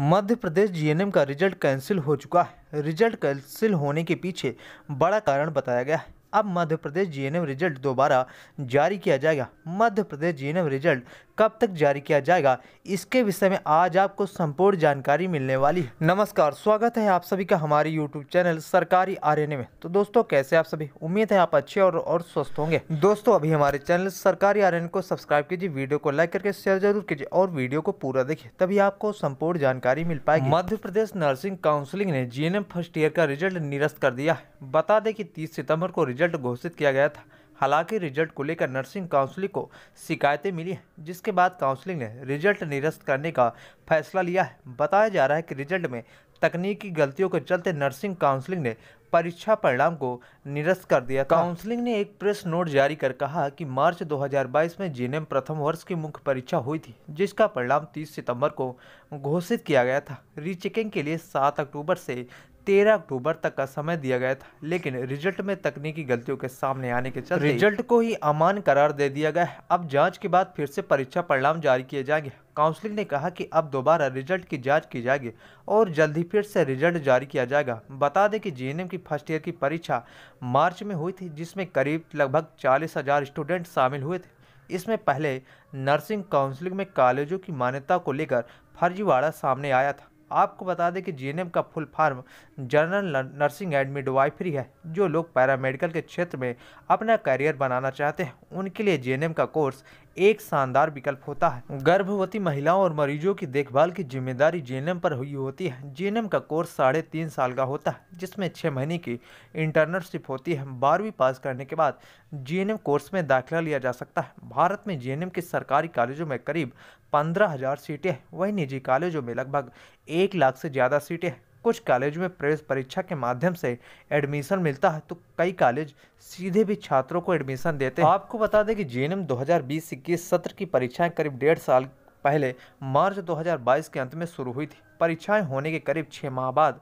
मध्य Pradesh GNM का result cancel हो चुका है रिजल्ट कैंसिल होने के पीछे बड़ा कारण बताया गया है अब मध्य प्रदेश जीएनएम रिजल्ट दोबारा जारी किया जाएगा मध्य प्रदेश जीएनएम रिजल्ट कब तक जारी किया जाएगा इसके विषय में आज आपको संपूर्ण जानकारी मिलने वाली है नमस्कार स्वागत है आप सभी का हमारे यूट्यूब चैनल सरकारी आर में तो दोस्तों कैसे आप सभी उम्मीद है आप अच्छे और, और स्वस्थ होंगे दोस्तों अभी हमारे चैनल सरकारी आर को सब्सक्राइब कीजिए वीडियो को लाइक करके शेयर जरूर कीजिए और वीडियो को पूरा देखिए तभी आपको संपूर्ण जानकारी मिल पाएगी मध्य प्रदेश नर्सिंग काउंसिलिंग ने जी फर्स्ट ईयर का रिजल्ट निरस्त कर दिया है बता दें की तीस सितम्बर को रिजल्ट रिजल्ट घोषित किया गया था हालांकि रिजल्ट को लेकर नर्सिंग काउंसिलिंग को शिकायतें मिली हैं जिसके बाद काउंसिलिंग ने रिजल्ट निरस्त करने का फैसला लिया है बताया जा रहा है कि रिजल्ट में तकनीकी गलतियों के चलते नर्सिंग काउंसलिंग ने परीक्षा परिणाम को निरस्त कर दिया काउंसलिंग ने एक प्रेस नोट जारी कर कहा कि मार्च 2022 में जीएनएम प्रथम वर्ष की मुख्य परीक्षा हुई थी जिसका परिणाम 30 सितंबर को घोषित किया गया था रीचेकिंग के लिए 7 अक्टूबर से तेरह अक्टूबर तक का समय दिया गया था लेकिन रिजल्ट में तकनीकी गलतियों के सामने आने के चलते रिजल्ट को ही अमान करार दे दिया गया है अब जांच के बाद फिर से परीक्षा परिणाम जारी किए जाएंगे काउंसलिंग ने कहा कि अब दोबारा रिजल्ट की जांच की जाएगी और जल्द ही फिर से रिजल्ट जारी किया जाएगा बता दें कि जे की फर्स्ट ईयर की परीक्षा मार्च में हुई थी जिसमें करीब लगभग चालीस हज़ार स्टूडेंट शामिल हुए थे इसमें पहले नर्सिंग काउंसलिंग में कॉलेजों की मान्यता को लेकर फर्जीवाड़ा सामने आया था आपको बता दें कि जीएनएम का full form general nursing and midwifery है जो लोग पैरामेडिकल के क्षेत्र में अपना करियर बनाना चाहते हैं उनके लिए जीएनएम का कोर्स एक शानदार विकल्प होता है गर्भवती महिलाओं और मरीजों की देखभाल की जिम्मेदारी जेएनएम पर हुई होती है जेएनएम का कोर्स साढ़े तीन साल का होता है जिसमें छः महीने की इंटर्नशिप होती है बारहवीं पास करने के बाद जेएनएम कोर्स में दाखिला लिया जा सकता है भारत में जेएनएम के सरकारी कॉलेजों में करीब पंद्रह हज़ार सीटें हैं वहीं निजी कॉलेजों में लगभग एक लाख से ज़्यादा सीटें हैं कुछ कॉलेज में प्रवेश परीक्षा के माध्यम से एडमिशन मिलता है तो कई कॉलेज सीधे भी छात्रों को एडमिशन देते हैं आपको बता दें कि जे एन एम सत्र की परीक्षाएं करीब डेढ़ साल पहले मार्च 2022 के अंत में शुरू हुई थी परीक्षाएं होने के करीब छः माह बाद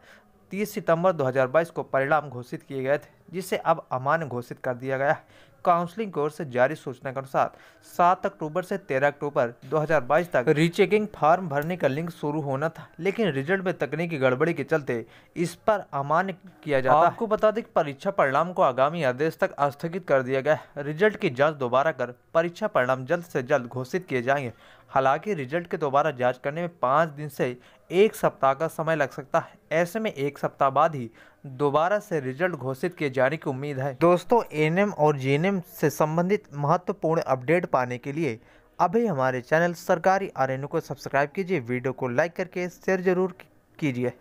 30 सितंबर 2022 को परिणाम घोषित किए गए थे जिसे अब अमान्य घोषित कर दिया गया है काउंसलिंग कोर्स जारी सूचना के अनुसार सात अक्टूबर से तेरह अक्टूबर 2022 तक रीचेकिंग फॉर्म भरने का लिंक शुरू होना था लेकिन रिजल्ट में तकनीकी गड़बड़ी के चलते इस पर अमान्य किया जाता आपको बता दें परीक्षा परिणाम को आगामी आदेश तक स्थगित कर दिया गया रिजल्ट की जाँच दोबारा कर परीक्षा परिणाम जल्द ऐसी जल्द घोषित किए जाएंगे हालांकि रिजल्ट के दोबारा जांच करने में पाँच दिन से एक सप्ताह का समय लग सकता है ऐसे में एक सप्ताह बाद ही दोबारा से रिजल्ट घोषित किए जाने की उम्मीद है दोस्तों एन और जे से संबंधित महत्वपूर्ण अपडेट पाने के लिए अभी हमारे चैनल सरकारी आर को सब्सक्राइब कीजिए वीडियो को लाइक करके शेयर जरूर कीजिए